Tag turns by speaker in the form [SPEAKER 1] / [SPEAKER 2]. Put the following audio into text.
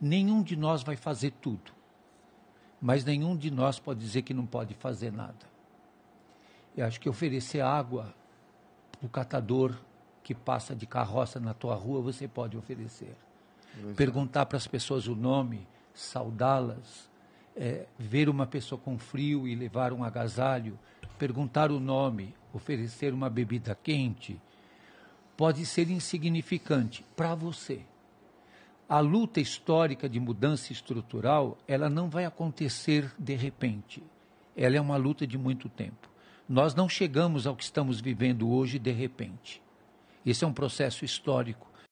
[SPEAKER 1] Nenhum de nós vai fazer tudo, mas nenhum de nós pode dizer que não pode fazer nada. E acho que oferecer água para o catador que passa de carroça na tua rua, você pode oferecer. Exato. Perguntar para as pessoas o nome, saudá-las, é, ver uma pessoa com frio e levar um agasalho, perguntar o nome, oferecer uma bebida quente, pode ser insignificante para você, a luta histórica de mudança estrutural, ela não vai acontecer de repente. Ela é uma luta de muito tempo. Nós não chegamos ao que estamos vivendo hoje de repente. Esse é um processo histórico